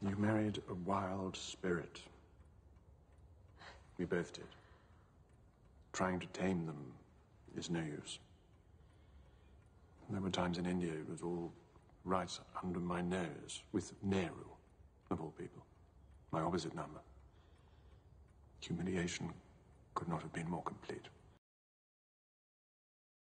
You married a wild spirit. We both did. Trying to tame them is no use. there were times in India it was all right under my nose with Nehru, of all people, my opposite number. Humiliation could not have been more complete.